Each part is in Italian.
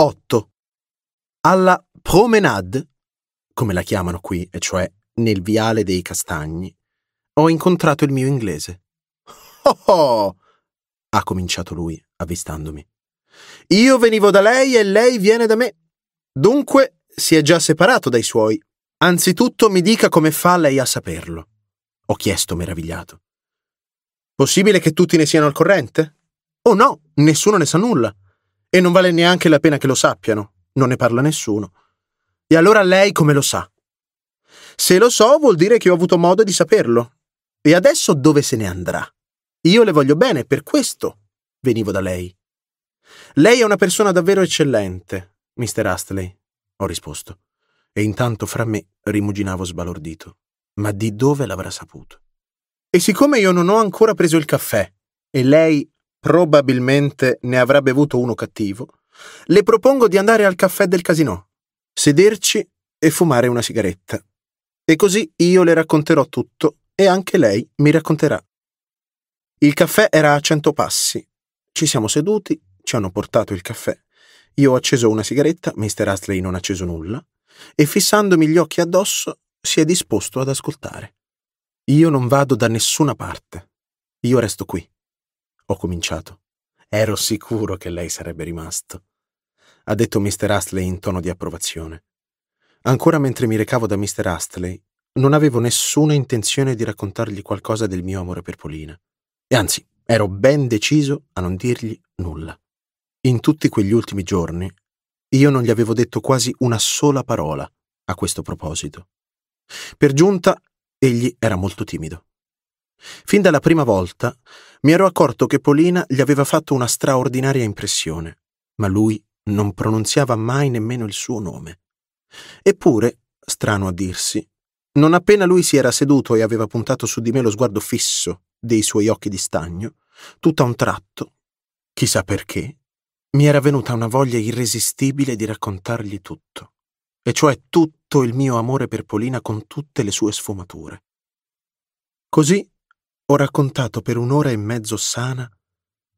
8. Alla promenade, come la chiamano qui, e cioè nel viale dei castagni, ho incontrato il mio inglese. Oh oh! ha cominciato lui, avvistandomi. Io venivo da lei e lei viene da me. Dunque si è già separato dai suoi. Anzitutto mi dica come fa lei a saperlo. Ho chiesto meravigliato. Possibile che tutti ne siano al corrente? Oh no, nessuno ne sa nulla. E non vale neanche la pena che lo sappiano, non ne parla nessuno. E allora lei come lo sa? Se lo so vuol dire che ho avuto modo di saperlo. E adesso dove se ne andrà? Io le voglio bene, per questo venivo da lei. Lei è una persona davvero eccellente, mister Astley, ho risposto, e intanto fra me rimuginavo sbalordito. Ma di dove l'avrà saputo? E siccome io non ho ancora preso il caffè e lei probabilmente ne avrà bevuto uno cattivo, le propongo di andare al caffè del casino, sederci e fumare una sigaretta. E così io le racconterò tutto e anche lei mi racconterà. Il caffè era a cento passi. Ci siamo seduti, ci hanno portato il caffè. Io ho acceso una sigaretta, Mr. Astley non ha acceso nulla, e fissandomi gli occhi addosso si è disposto ad ascoltare. Io non vado da nessuna parte. Io resto qui. Ho cominciato. Ero sicuro che lei sarebbe rimasto. Ha detto Mr. Astley in tono di approvazione. Ancora mentre mi recavo da Mr. Astley, non avevo nessuna intenzione di raccontargli qualcosa del mio amore per Polina. E anzi, ero ben deciso a non dirgli nulla. In tutti quegli ultimi giorni, io non gli avevo detto quasi una sola parola a questo proposito. Per giunta, egli era molto timido. Fin dalla prima volta mi ero accorto che Polina gli aveva fatto una straordinaria impressione, ma lui non pronunziava mai nemmeno il suo nome. Eppure, strano a dirsi, non appena lui si era seduto e aveva puntato su di me lo sguardo fisso dei suoi occhi di stagno, tutto a un tratto, chissà perché, mi era venuta una voglia irresistibile di raccontargli tutto, e cioè tutto il mio amore per Polina con tutte le sue sfumature. Così ho raccontato per un'ora e mezzo sana,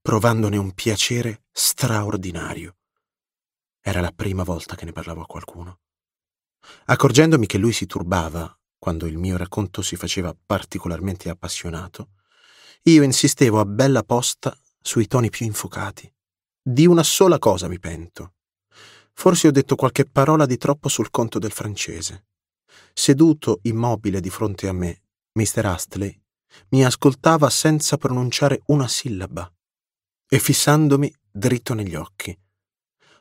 provandone un piacere straordinario. Era la prima volta che ne parlavo a qualcuno. Accorgendomi che lui si turbava quando il mio racconto si faceva particolarmente appassionato, io insistevo a bella posta sui toni più infocati. Di una sola cosa mi pento. Forse ho detto qualche parola di troppo sul conto del francese. Seduto immobile di fronte a me, Mr. Astley mi ascoltava senza pronunciare una sillaba e fissandomi dritto negli occhi.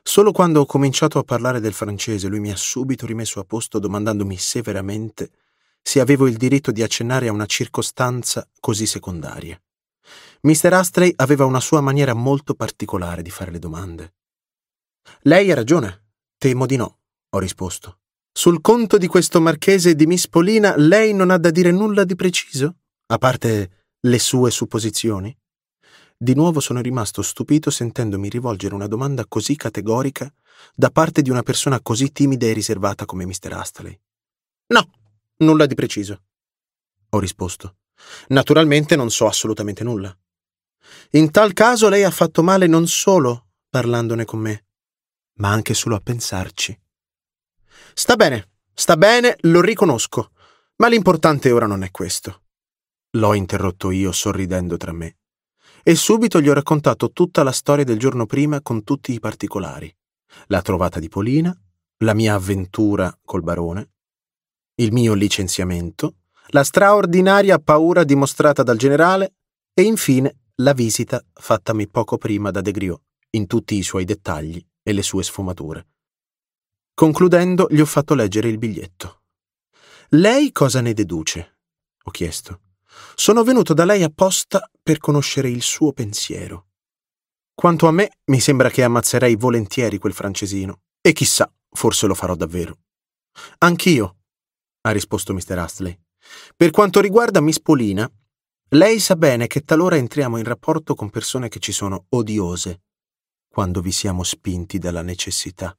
Solo quando ho cominciato a parlare del francese lui mi ha subito rimesso a posto domandandomi severamente se avevo il diritto di accennare a una circostanza così secondaria. Mr. Astley aveva una sua maniera molto particolare di fare le domande. Lei ha ragione. Temo di no, ho risposto. Sul conto di questo marchese di Miss Polina lei non ha da dire nulla di preciso? A parte le sue supposizioni? Di nuovo sono rimasto stupito sentendomi rivolgere una domanda così categorica da parte di una persona così timida e riservata come Mr. Astley. No, nulla di preciso. Ho risposto. Naturalmente non so assolutamente nulla. In tal caso lei ha fatto male non solo parlandone con me, ma anche solo a pensarci. Sta bene, sta bene, lo riconosco, ma l'importante ora non è questo. L'ho interrotto io, sorridendo tra me. E subito gli ho raccontato tutta la storia del giorno prima con tutti i particolari. La trovata di Polina, la mia avventura col barone, il mio licenziamento, la straordinaria paura dimostrata dal generale e infine la visita fattami poco prima da De Griot, in tutti i suoi dettagli e le sue sfumature. Concludendo, gli ho fatto leggere il biglietto. Lei cosa ne deduce? ho chiesto. Sono venuto da lei apposta per conoscere il suo pensiero. Quanto a me, mi sembra che ammazzerei volentieri quel francesino. E chissà, forse lo farò davvero. Anch'io, ha risposto Mr. Astley. Per quanto riguarda Miss Polina, lei sa bene che talora entriamo in rapporto con persone che ci sono odiose, quando vi siamo spinti dalla necessità.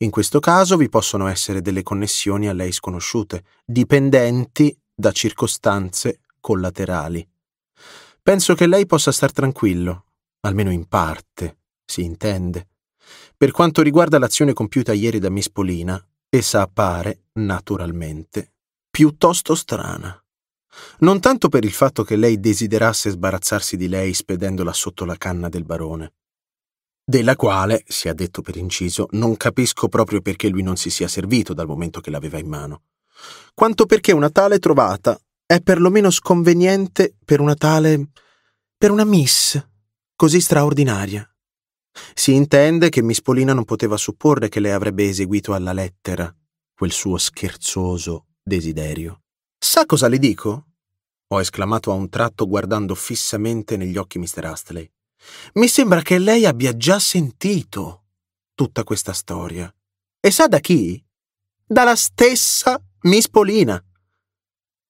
In questo caso vi possono essere delle connessioni a lei sconosciute, dipendenti da circostanze collaterali. Penso che lei possa star tranquillo, almeno in parte, si intende. Per quanto riguarda l'azione compiuta ieri da Miss Polina, essa appare, naturalmente, piuttosto strana. Non tanto per il fatto che lei desiderasse sbarazzarsi di lei spedendola sotto la canna del barone, della quale, si è detto per inciso, non capisco proprio perché lui non si sia servito dal momento che l'aveva in mano, quanto perché una tale trovata, è perlomeno sconveniente per una tale... per una miss così straordinaria. Si intende che Miss Polina non poteva supporre che lei avrebbe eseguito alla lettera quel suo scherzoso desiderio. Sa cosa le dico? ho esclamato a un tratto guardando fissamente negli occhi Mr. Astley. Mi sembra che lei abbia già sentito tutta questa storia. E sa da chi? Dalla stessa Miss Polina.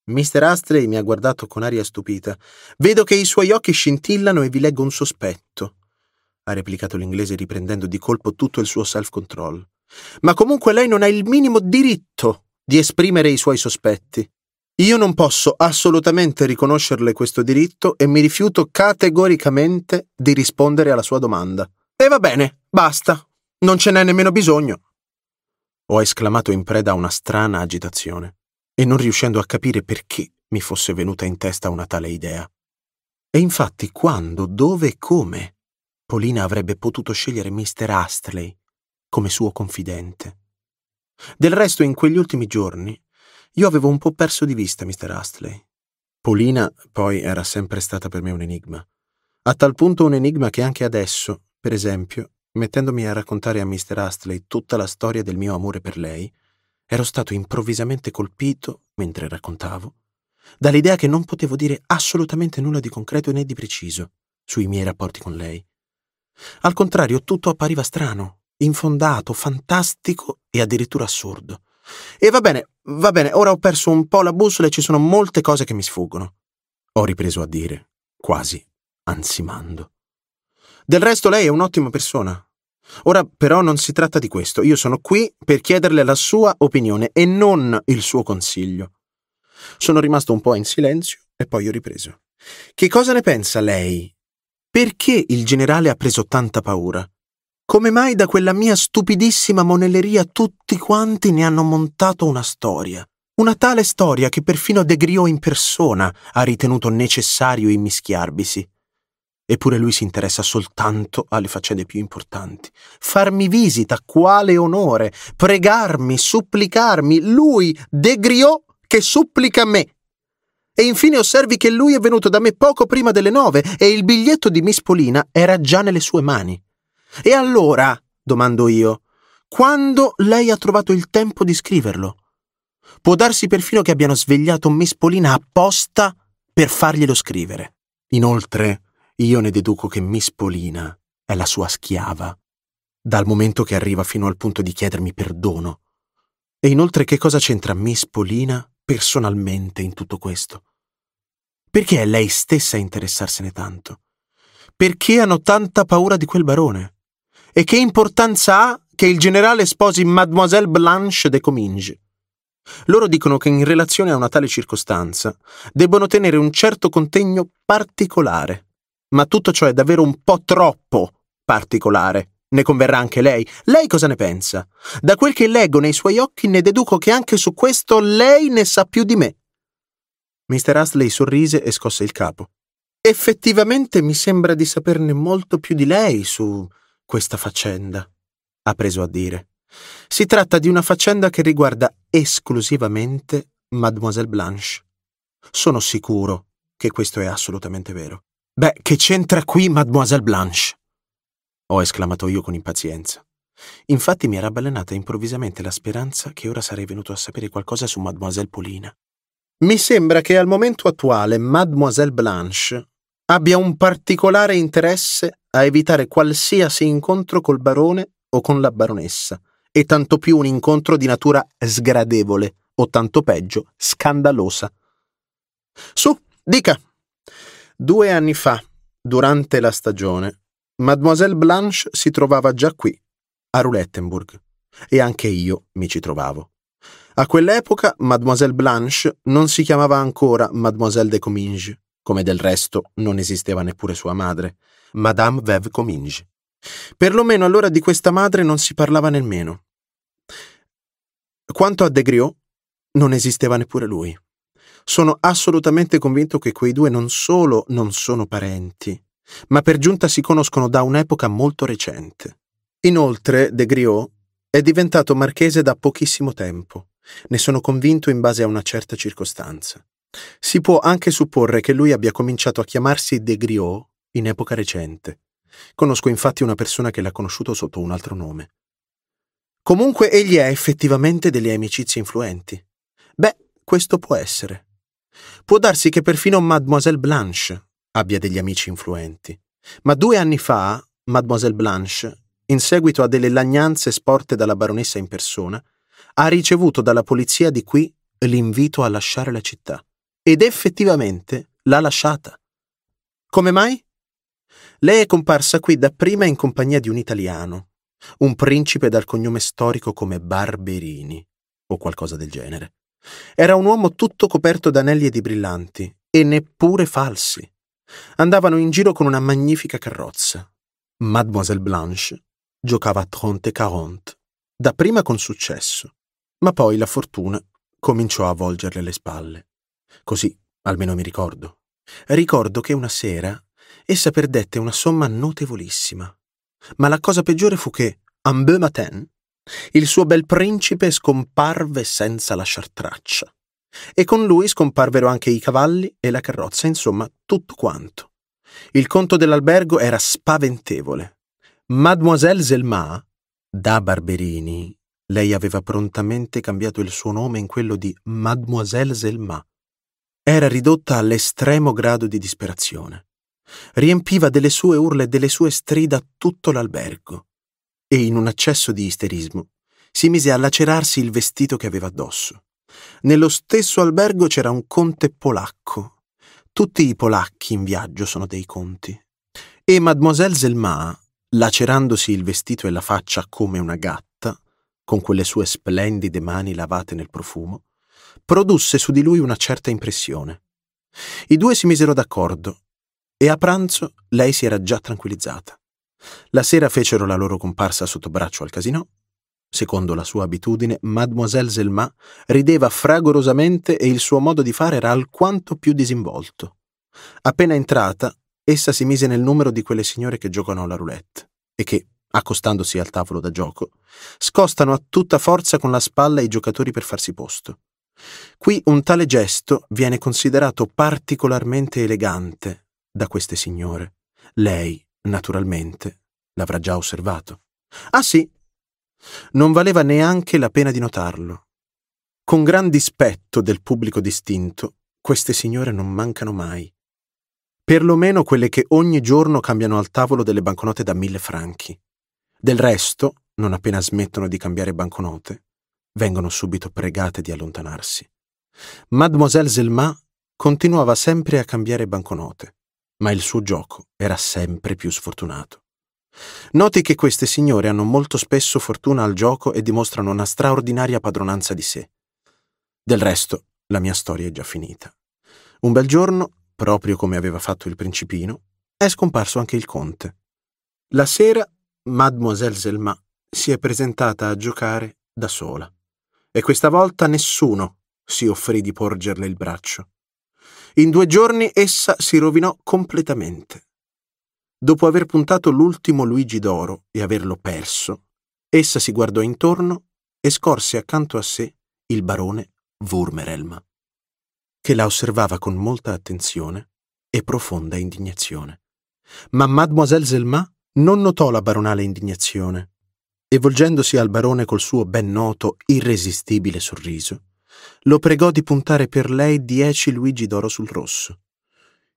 Mr. Astley mi ha guardato con aria stupita. Vedo che i suoi occhi scintillano e vi leggo un sospetto, ha replicato l'inglese riprendendo di colpo tutto il suo self-control. Ma comunque lei non ha il minimo diritto di esprimere i suoi sospetti. Io non posso assolutamente riconoscerle questo diritto e mi rifiuto categoricamente di rispondere alla sua domanda. E va bene, basta. Non ce n'è nemmeno bisogno. Ho esclamato in preda a una strana agitazione e non riuscendo a capire perché mi fosse venuta in testa una tale idea. E infatti quando, dove e come Polina avrebbe potuto scegliere Mr. Astley come suo confidente. Del resto, in quegli ultimi giorni, io avevo un po' perso di vista Mr. Astley. Polina, poi, era sempre stata per me un enigma. A tal punto un enigma che anche adesso, per esempio, mettendomi a raccontare a Mr. Astley tutta la storia del mio amore per lei, ero stato improvvisamente colpito, mentre raccontavo, dall'idea che non potevo dire assolutamente nulla di concreto né di preciso sui miei rapporti con lei. Al contrario, tutto appariva strano, infondato, fantastico e addirittura assurdo. E va bene, va bene, ora ho perso un po' la bussola e ci sono molte cose che mi sfuggono. Ho ripreso a dire, quasi ansimando. Del resto lei è un'ottima persona, Ora però non si tratta di questo, io sono qui per chiederle la sua opinione e non il suo consiglio. Sono rimasto un po' in silenzio e poi ho ripreso. Che cosa ne pensa lei? Perché il generale ha preso tanta paura? Come mai da quella mia stupidissima monelleria tutti quanti ne hanno montato una storia? Una tale storia che perfino De Griot in persona ha ritenuto necessario immischiarvisi. Eppure lui si interessa soltanto alle faccende più importanti. Farmi visita, quale onore! Pregarmi, supplicarmi, lui, De Griot, che supplica me. E infine osservi che lui è venuto da me poco prima delle nove e il biglietto di Miss Polina era già nelle sue mani. E allora, domando io, quando lei ha trovato il tempo di scriverlo? Può darsi perfino che abbiano svegliato Miss Polina apposta per farglielo scrivere. Inoltre, io ne deduco che Miss Polina è la sua schiava, dal momento che arriva fino al punto di chiedermi perdono. E inoltre che cosa c'entra Miss Polina personalmente in tutto questo? Perché è lei stessa a interessarsene tanto? Perché hanno tanta paura di quel barone? E che importanza ha che il generale sposi Mademoiselle Blanche de Cominges? Loro dicono che in relazione a una tale circostanza debbono tenere un certo contegno particolare ma tutto ciò è davvero un po' troppo particolare. Ne converrà anche lei. Lei cosa ne pensa? Da quel che leggo nei suoi occhi ne deduco che anche su questo lei ne sa più di me. Mr. Astley sorrise e scosse il capo. Effettivamente mi sembra di saperne molto più di lei su questa faccenda, ha preso a dire. Si tratta di una faccenda che riguarda esclusivamente Mademoiselle Blanche. Sono sicuro che questo è assolutamente vero. Beh, che c'entra qui Mademoiselle Blanche? ho esclamato io con impazienza. Infatti mi era balenata improvvisamente la speranza che ora sarei venuto a sapere qualcosa su Mademoiselle Polina. Mi sembra che al momento attuale Mademoiselle Blanche abbia un particolare interesse a evitare qualsiasi incontro col barone o con la baronessa, e tanto più un incontro di natura sgradevole, o tanto peggio, scandalosa. Su, dica, Due anni fa, durante la stagione, Mademoiselle Blanche si trovava già qui, a Roulettenburg, e anche io mi ci trovavo. A quell'epoca Mademoiselle Blanche non si chiamava ancora Mademoiselle de Cominges, come del resto non esisteva neppure sua madre, Madame Veuve Cominges. Perlomeno allora di questa madre non si parlava nemmeno. Quanto a De Griot, non esisteva neppure lui. Sono assolutamente convinto che quei due non solo non sono parenti, ma per giunta si conoscono da un'epoca molto recente. Inoltre, De Griot è diventato marchese da pochissimo tempo. Ne sono convinto in base a una certa circostanza. Si può anche supporre che lui abbia cominciato a chiamarsi De Griot in epoca recente. Conosco infatti una persona che l'ha conosciuto sotto un altro nome. Comunque egli ha effettivamente delle amicizie influenti. Beh, questo può essere. Può darsi che perfino Mademoiselle Blanche abbia degli amici influenti. Ma due anni fa, Mademoiselle Blanche, in seguito a delle lagnanze sporte dalla baronessa in persona, ha ricevuto dalla polizia di qui l'invito a lasciare la città. Ed effettivamente l'ha lasciata. Come mai? Lei è comparsa qui dapprima in compagnia di un italiano, un principe dal cognome storico come Barberini o qualcosa del genere. Era un uomo tutto coperto d'anelli e di brillanti, e neppure falsi. Andavano in giro con una magnifica carrozza. Mademoiselle Blanche giocava a Tronte Caronte, dapprima con successo, ma poi la fortuna cominciò a volgerle le spalle. Così, almeno mi ricordo. Ricordo che una sera essa perdette una somma notevolissima. Ma la cosa peggiore fu che, un beau matin, il suo bel principe scomparve senza lasciar traccia. E con lui scomparvero anche i cavalli e la carrozza, insomma, tutto quanto. Il conto dell'albergo era spaventevole. Mademoiselle Zelma, da Barberini, lei aveva prontamente cambiato il suo nome in quello di Mademoiselle Zelma, era ridotta all'estremo grado di disperazione. Riempiva delle sue urla e delle sue strida tutto l'albergo e, in un accesso di isterismo, si mise a lacerarsi il vestito che aveva addosso. Nello stesso albergo c'era un conte polacco. Tutti i polacchi in viaggio sono dei conti. E mademoiselle Zelma, lacerandosi il vestito e la faccia come una gatta, con quelle sue splendide mani lavate nel profumo, produsse su di lui una certa impressione. I due si misero d'accordo e a pranzo lei si era già tranquillizzata. La sera fecero la loro comparsa sotto braccio al casino. Secondo la sua abitudine, Mademoiselle Zelma rideva fragorosamente e il suo modo di fare era alquanto più disinvolto. Appena entrata, essa si mise nel numero di quelle signore che giocano alla roulette e che, accostandosi al tavolo da gioco, scostano a tutta forza con la spalla i giocatori per farsi posto. Qui un tale gesto viene considerato particolarmente elegante da queste signore. Lei, Naturalmente, l'avrà già osservato. Ah sì, non valeva neanche la pena di notarlo. Con gran dispetto del pubblico distinto, queste signore non mancano mai. Perlomeno quelle che ogni giorno cambiano al tavolo delle banconote da mille franchi. Del resto, non appena smettono di cambiare banconote, vengono subito pregate di allontanarsi. Mademoiselle Zelma continuava sempre a cambiare banconote ma il suo gioco era sempre più sfortunato. Noti che queste signore hanno molto spesso fortuna al gioco e dimostrano una straordinaria padronanza di sé. Del resto, la mia storia è già finita. Un bel giorno, proprio come aveva fatto il principino, è scomparso anche il conte. La sera, Mademoiselle Zelma si è presentata a giocare da sola. E questa volta nessuno si offrì di porgerle il braccio. In due giorni essa si rovinò completamente. Dopo aver puntato l'ultimo Luigi d'oro e averlo perso, essa si guardò intorno e scorse accanto a sé il barone Wurmerelm, che la osservava con molta attenzione e profonda indignazione. Ma Mademoiselle Zelma non notò la baronale indignazione e, volgendosi al barone col suo ben noto, irresistibile sorriso, lo pregò di puntare per lei dieci luigi d'oro sul rosso.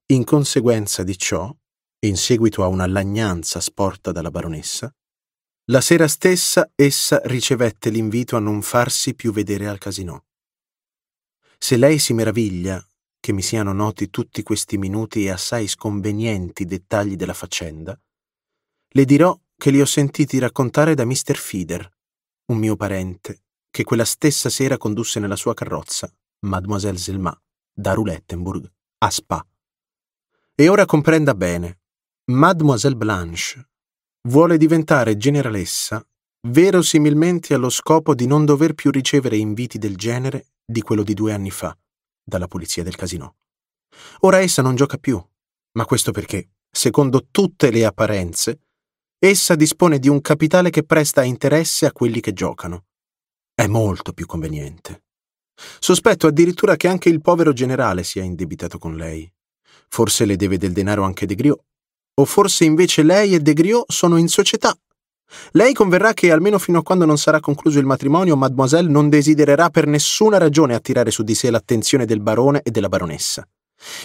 In conseguenza di ciò, in seguito a una lagnanza sporta dalla baronessa, la sera stessa essa ricevette l'invito a non farsi più vedere al casino. Se lei si meraviglia che mi siano noti tutti questi minuti e assai sconvenienti dettagli della faccenda, le dirò che li ho sentiti raccontare da Mr. Feeder, un mio parente, che quella stessa sera condusse nella sua carrozza Mademoiselle Zelma da Roulettenburg a Spa. E ora comprenda bene, Mademoiselle Blanche vuole diventare generalessa verosimilmente allo scopo di non dover più ricevere inviti del genere di quello di due anni fa dalla polizia del casino. Ora essa non gioca più, ma questo perché, secondo tutte le apparenze, essa dispone di un capitale che presta interesse a quelli che giocano è molto più conveniente. Sospetto addirittura che anche il povero generale sia indebitato con lei. Forse le deve del denaro anche De Griot. O forse invece lei e De Griot sono in società. Lei converrà che almeno fino a quando non sarà concluso il matrimonio, mademoiselle non desidererà per nessuna ragione attirare su di sé l'attenzione del barone e della baronessa.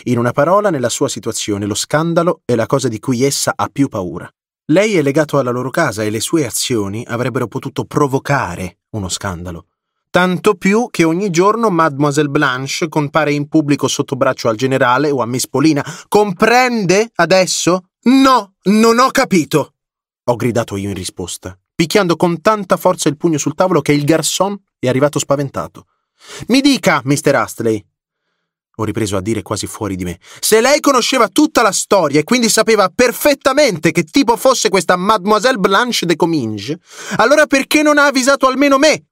In una parola, nella sua situazione, lo scandalo è la cosa di cui essa ha più paura. Lei è legato alla loro casa e le sue azioni avrebbero potuto provocare uno scandalo. Tanto più che ogni giorno Mademoiselle Blanche compare in pubblico sotto braccio al generale o a Miss Polina. Comprende adesso? No, non ho capito! ho gridato io in risposta, picchiando con tanta forza il pugno sul tavolo che il garçon è arrivato spaventato. Mi dica, mister Astley, ho ripreso a dire quasi fuori di me. Se lei conosceva tutta la storia e quindi sapeva perfettamente che tipo fosse questa Mademoiselle Blanche de Cominges, allora perché non ha avvisato almeno me?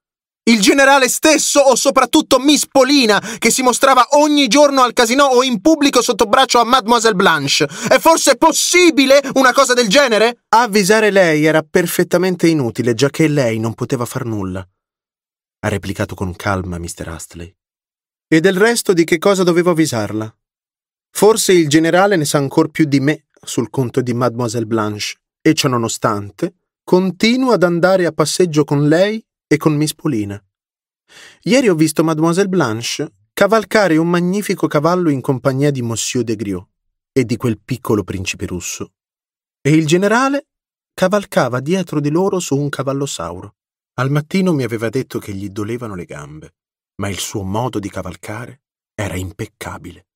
Il generale stesso o soprattutto Miss Polina, che si mostrava ogni giorno al casino o in pubblico sotto braccio a Mademoiselle Blanche. È forse possibile una cosa del genere? Avvisare lei era perfettamente inutile, già che lei non poteva far nulla. Ha replicato con calma Mr. Astley. E del resto di che cosa dovevo avvisarla? Forse il generale ne sa ancor più di me sul conto di Mademoiselle Blanche, e ciò nonostante, continuo ad andare a passeggio con lei e con Miss Polina. Ieri ho visto Mademoiselle Blanche cavalcare un magnifico cavallo in compagnia di Monsieur de Griot e di quel piccolo principe russo. E il generale cavalcava dietro di loro su un cavallo sauro. Al mattino mi aveva detto che gli dolevano le gambe ma il suo modo di cavalcare era impeccabile.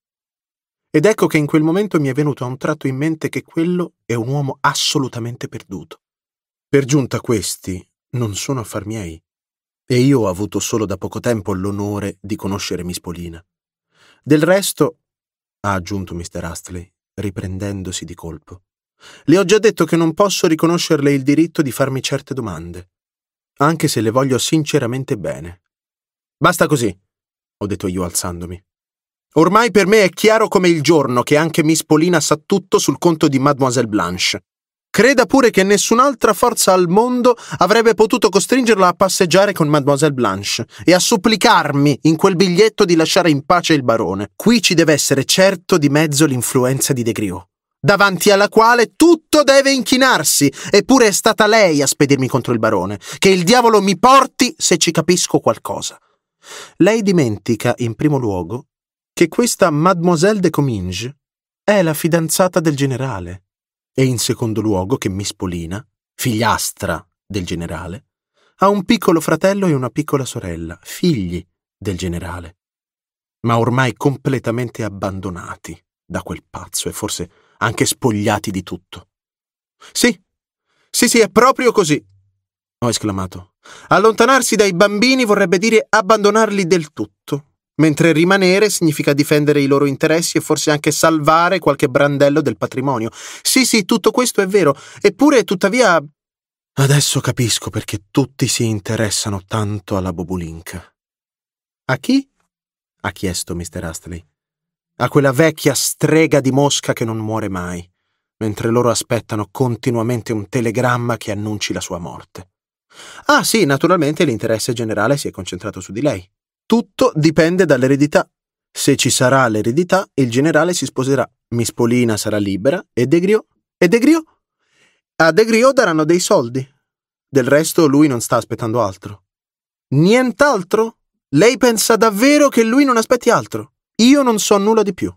Ed ecco che in quel momento mi è venuto a un tratto in mente che quello è un uomo assolutamente perduto. Per giunta questi non sono affar miei, e io ho avuto solo da poco tempo l'onore di conoscere Mispolina. Del resto, ha aggiunto Mr. Astley, riprendendosi di colpo, le ho già detto che non posso riconoscerle il diritto di farmi certe domande, anche se le voglio sinceramente bene. Basta così, ho detto io alzandomi. Ormai per me è chiaro come il giorno che anche Miss Polina sa tutto sul conto di Mademoiselle Blanche. Creda pure che nessun'altra forza al mondo avrebbe potuto costringerla a passeggiare con Mademoiselle Blanche e a supplicarmi in quel biglietto di lasciare in pace il barone. Qui ci deve essere certo di mezzo l'influenza di De Griot, davanti alla quale tutto deve inchinarsi, eppure è stata lei a spedirmi contro il barone. Che il diavolo mi porti se ci capisco qualcosa lei dimentica, in primo luogo, che questa Mademoiselle de Cominges è la fidanzata del generale e in secondo luogo che Miss Polina, figliastra del generale, ha un piccolo fratello e una piccola sorella, figli del generale, ma ormai completamente abbandonati da quel pazzo e forse anche spogliati di tutto. Sì, sì, sì, è proprio così, ho esclamato. Allontanarsi dai bambini vorrebbe dire abbandonarli del tutto, mentre rimanere significa difendere i loro interessi e forse anche salvare qualche brandello del patrimonio. Sì, sì, tutto questo è vero, eppure tuttavia... Adesso capisco perché tutti si interessano tanto alla Bobulinka. A chi? ha chiesto Mr. Astley. A quella vecchia strega di Mosca che non muore mai, mentre loro aspettano continuamente un telegramma che annunci la sua morte. Ah sì, naturalmente l'interesse generale si è concentrato su di lei. Tutto dipende dall'eredità. Se ci sarà l'eredità, il generale si sposerà, Mispolina sarà libera e Degriot. E Degriot? A Degriot daranno dei soldi. Del resto lui non sta aspettando altro. Nient'altro? Lei pensa davvero che lui non aspetti altro? Io non so nulla di più,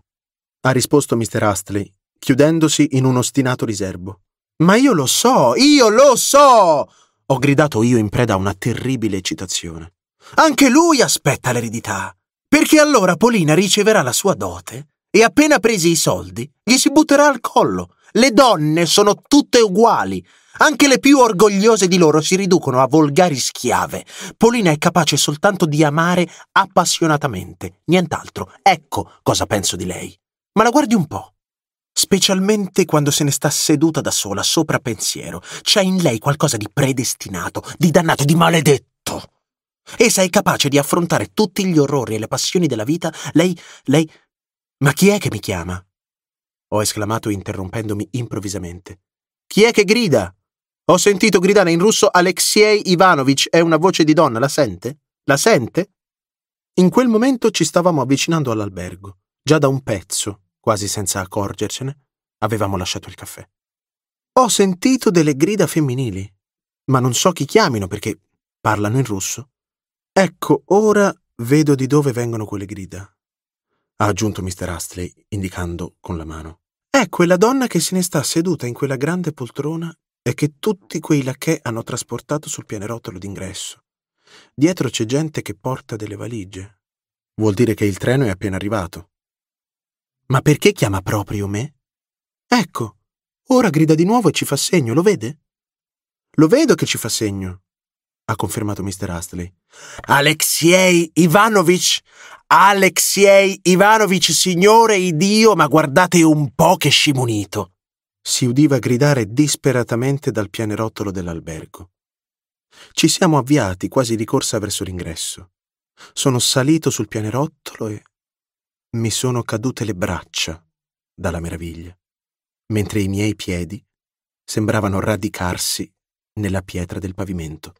ha risposto Mr. Astley, chiudendosi in un ostinato riserbo. Ma io lo so, io lo so! ho gridato io in preda a una terribile eccitazione. Anche lui aspetta l'eredità, perché allora Polina riceverà la sua dote e appena presi i soldi gli si butterà al collo. Le donne sono tutte uguali, anche le più orgogliose di loro si riducono a volgari schiave. Polina è capace soltanto di amare appassionatamente, nient'altro. Ecco cosa penso di lei. Ma la guardi un po' specialmente quando se ne sta seduta da sola sopra pensiero. C'è in lei qualcosa di predestinato, di dannato, di maledetto. Essa è capace di affrontare tutti gli orrori e le passioni della vita. Lei, lei... Ma chi è che mi chiama? Ho esclamato interrompendomi improvvisamente. Chi è che grida? Ho sentito gridare in russo Alexei Ivanovich. È una voce di donna, la sente? La sente? In quel momento ci stavamo avvicinando all'albergo, già da un pezzo, Quasi senza accorgercene, avevamo lasciato il caffè. Ho sentito delle grida femminili, ma non so chi chiamino perché parlano in russo. Ecco, ora vedo di dove vengono quelle grida, ha aggiunto Mr. Astley, indicando con la mano. È quella donna che se ne sta seduta in quella grande poltrona e che tutti quei lacchè hanno trasportato sul pianerottolo d'ingresso. Dietro c'è gente che porta delle valigie. Vuol dire che il treno è appena arrivato. Ma perché chiama proprio me? Ecco, ora grida di nuovo e ci fa segno, lo vede? Lo vedo che ci fa segno, ha confermato Mr. Astley. Alexei Ivanovich! Alexei Ivanovich, signore e Dio, ma guardate un po' che scimunito! Si udiva gridare disperatamente dal pianerottolo dell'albergo. Ci siamo avviati quasi di corsa verso l'ingresso. Sono salito sul pianerottolo e mi sono cadute le braccia dalla meraviglia, mentre i miei piedi sembravano radicarsi nella pietra del pavimento.